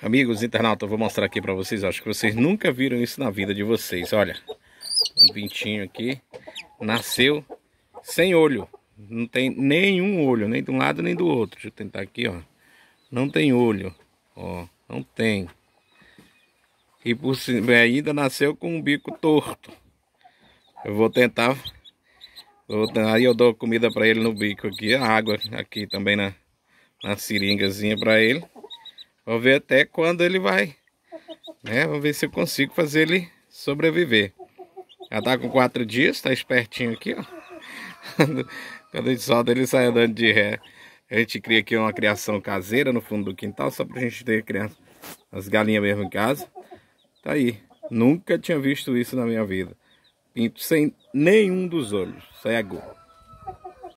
Amigos internautas, eu vou mostrar aqui para vocês. Acho que vocês nunca viram isso na vida de vocês. Olha, um pintinho aqui nasceu sem olho. Não tem nenhum olho, nem de um lado nem do outro. Deixa eu tentar aqui, ó. Não tem olho, ó. Não tem. E por cima, ainda nasceu com um bico torto. Eu vou tentar. Vou, aí eu dou comida para ele no bico aqui, água aqui também na, na seringazinha para ele. Vamos ver até quando ele vai. Né? Vamos ver se eu consigo fazer ele sobreviver. Já tá com quatro dias, tá espertinho aqui, ó. Quando a gente solta ele sai andando de ré. A gente cria aqui uma criação caseira no fundo do quintal, só pra gente ter criança, as galinhas mesmo em casa. Tá aí. Nunca tinha visto isso na minha vida. Pinto sem nenhum dos olhos. Cego.